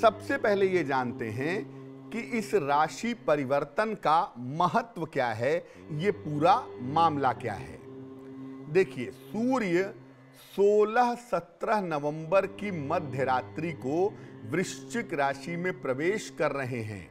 सबसे पहले ये जानते हैं कि इस राशि परिवर्तन का महत्व क्या है ये पूरा मामला क्या है देखिए सूर्य 16-17 नवंबर की मध्य रात्रि को वृश्चिक राशि में प्रवेश कर रहे हैं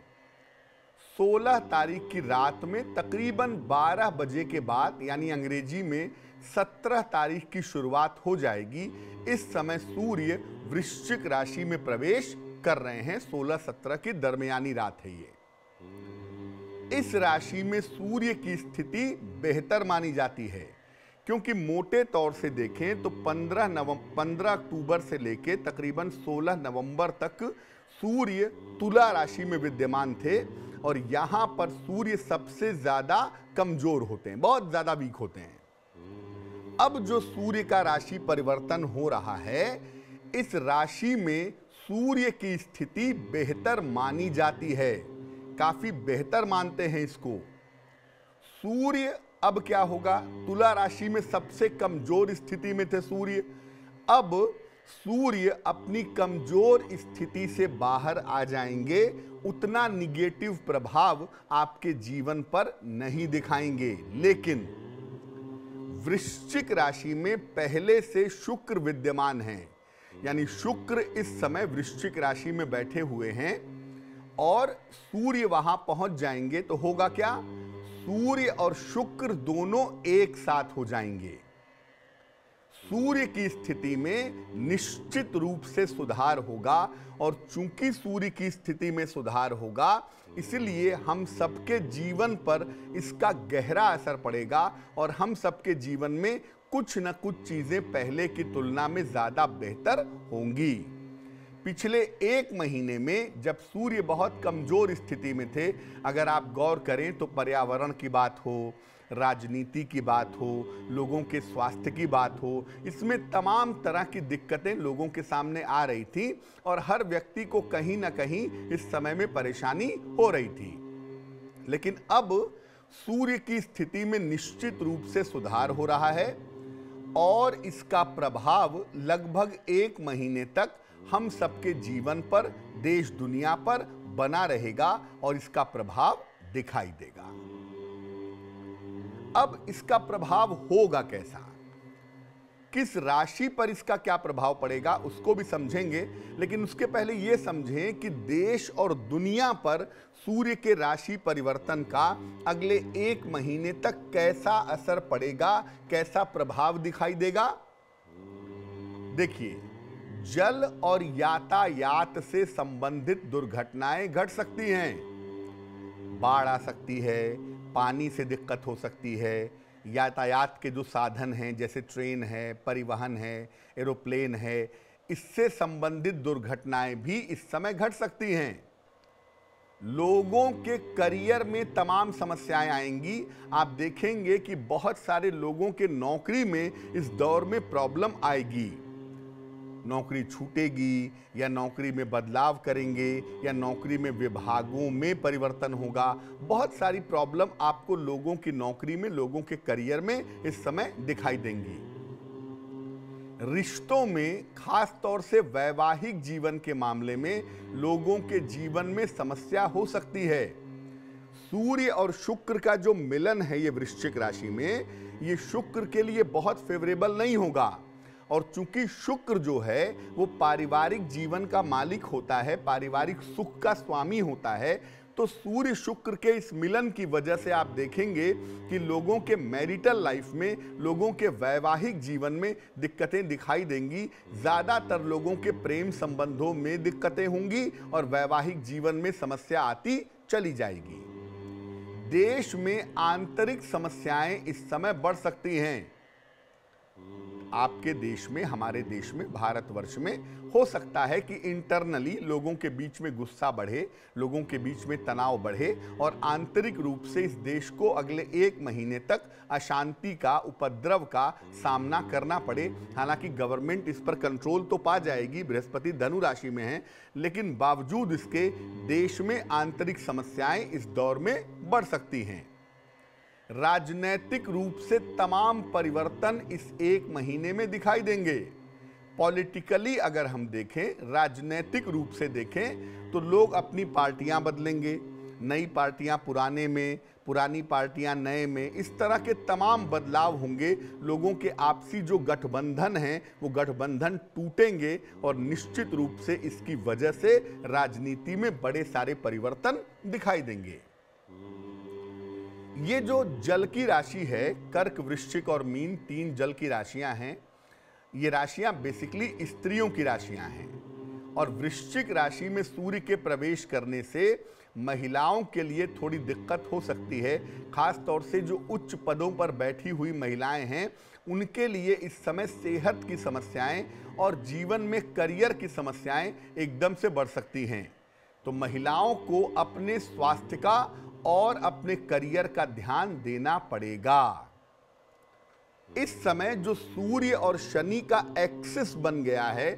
16 तारीख की रात में तकरीबन 12 बजे के बाद यानी अंग्रेजी में 17 तारीख की शुरुआत हो जाएगी इस समय सूर्य वृश्चिक राशि में प्रवेश कर रहे हैं 16-17 की दरमियानी रात है ये इस राशि में सूर्य की स्थिति बेहतर मानी जाती है क्योंकि मोटे तौर से देखें तो 15 नवंबर 15 अक्टूबर से लेकर तकरीबन 16 नवंबर तक सूर्य तुला राशि में विद्यमान थे और यहां पर सूर्य सबसे ज़्यादा कमज़ोर होते हैं बहुत ज़्यादा वीक होते हैं अब जो सूर्य का राशि परिवर्तन हो रहा है इस राशि में सूर्य की स्थिति बेहतर मानी जाती है काफ़ी बेहतर मानते हैं इसको सूर्य अब क्या होगा तुला राशि में सबसे कमजोर स्थिति में थे सूर्य अब सूर्य अपनी कमजोर स्थिति से बाहर आ जाएंगे उतना निगेटिव प्रभाव आपके जीवन पर नहीं दिखाएंगे लेकिन वृश्चिक राशि में पहले से शुक्र विद्यमान हैं यानी शुक्र इस समय वृश्चिक राशि में बैठे हुए हैं और सूर्य वहां पहुंच जाएंगे तो होगा क्या सूर्य और शुक्र दोनों एक साथ हो जाएंगे सूर्य की स्थिति में निश्चित रूप से सुधार होगा और चूंकि सूर्य की स्थिति में सुधार होगा इसलिए हम सबके जीवन पर इसका गहरा असर पड़ेगा और हम सबके जीवन में कुछ न कुछ चीजें पहले की तुलना में ज्यादा बेहतर होंगी पिछले एक महीने में जब सूर्य बहुत कमजोर स्थिति में थे अगर आप गौर करें तो पर्यावरण की बात हो राजनीति की बात हो लोगों के स्वास्थ्य की बात हो इसमें तमाम तरह की दिक्कतें लोगों के सामने आ रही थी और हर व्यक्ति को कहीं ना कहीं इस समय में परेशानी हो रही थी लेकिन अब सूर्य की स्थिति में निश्चित रूप से सुधार हो रहा है और इसका प्रभाव लगभग एक महीने तक हम सबके जीवन पर देश दुनिया पर बना रहेगा और इसका प्रभाव दिखाई देगा अब इसका प्रभाव होगा कैसा किस राशि पर इसका क्या प्रभाव पड़ेगा उसको भी समझेंगे लेकिन उसके पहले ये समझें कि देश और दुनिया पर सूर्य के राशि परिवर्तन का अगले एक महीने तक कैसा असर पड़ेगा कैसा प्रभाव दिखाई देगा देखिए जल और यातायात से संबंधित दुर्घटनाएं घट सकती हैं बाढ़ आ सकती है पानी से दिक्कत हो सकती है यातायात के जो साधन हैं जैसे ट्रेन है परिवहन है एरोप्लेन है इससे संबंधित दुर्घटनाएं भी इस समय घट सकती हैं लोगों के करियर में तमाम समस्याएं आएंगी आप देखेंगे कि बहुत सारे लोगों के नौकरी में इस दौर में प्रॉब्लम आएगी नौकरी छूटेगी या नौकरी में बदलाव करेंगे या नौकरी में विभागों में परिवर्तन होगा बहुत सारी प्रॉब्लम आपको लोगों की नौकरी में लोगों के करियर में इस समय दिखाई देंगी रिश्तों में खास तौर से वैवाहिक जीवन के मामले में लोगों के जीवन में समस्या हो सकती है सूर्य और शुक्र का जो मिलन है ये वृश्चिक राशि में ये शुक्र के लिए बहुत फेवरेबल नहीं होगा और चूंकि शुक्र जो है वो पारिवारिक जीवन का मालिक होता है पारिवारिक सुख का स्वामी होता है तो सूर्य शुक्र के इस मिलन की वजह से आप देखेंगे कि लोगों के मैरिटल लाइफ में लोगों के वैवाहिक जीवन में दिक्कतें दिखाई देंगी ज़्यादातर लोगों के प्रेम संबंधों में दिक्कतें होंगी और वैवाहिक जीवन में समस्या आती चली जाएगी देश में आंतरिक समस्याएं इस समय बढ़ सकती हैं आपके देश में हमारे देश में भारतवर्ष में हो सकता है कि इंटरनली लोगों के बीच में गुस्सा बढ़े लोगों के बीच में तनाव बढ़े और आंतरिक रूप से इस देश को अगले एक महीने तक अशांति का उपद्रव का सामना करना पड़े हालांकि गवर्नमेंट इस पर कंट्रोल तो पा जाएगी बृहस्पति धनु राशि में है लेकिन बावजूद इसके देश में आंतरिक समस्याएं इस दौर में बढ़ सकती हैं राजनैतिक रूप से तमाम परिवर्तन इस एक महीने में दिखाई देंगे पॉलिटिकली अगर हम देखें राजनैतिक रूप से देखें तो लोग अपनी पार्टियां बदलेंगे नई पार्टियां पुराने में पुरानी पार्टियां नए में इस तरह के तमाम बदलाव होंगे लोगों के आपसी जो गठबंधन हैं वो गठबंधन टूटेंगे और निश्चित रूप से इसकी वजह से राजनीति में बड़े सारे परिवर्तन दिखाई देंगे ये जो जल की राशि है कर्क वृश्चिक और मीन तीन जल की राशियां हैं ये राशियां बेसिकली स्त्रियों की राशियां हैं और वृश्चिक राशि में सूर्य के प्रवेश करने से महिलाओं के लिए थोड़ी दिक्कत हो सकती है खास तौर से जो उच्च पदों पर बैठी हुई महिलाएं हैं उनके लिए इस समय सेहत की समस्याएं और जीवन में करियर की समस्याएं एकदम से बढ़ सकती हैं तो महिलाओं को अपने स्वास्थ्य का और अपने करियर का ध्यान देना पड़ेगा इस समय जो सूर्य और शनि का एक्सिस बन गया है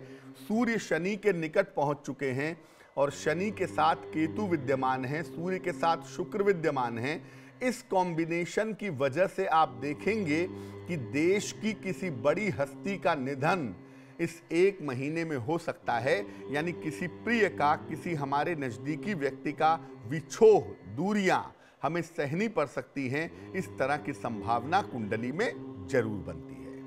सूर्य शनि के निकट पहुंच चुके हैं और शनि के साथ केतु विद्यमान है सूर्य के साथ शुक्र विद्यमान है इस कॉम्बिनेशन की वजह से आप देखेंगे कि देश की किसी बड़ी हस्ती का निधन इस एक महीने में हो सकता है यानी किसी प्रिय का किसी हमारे नज़दीकी व्यक्ति का विछोह दूरियां हमें सहनी पड़ सकती हैं इस तरह की संभावना कुंडली में जरूर बनती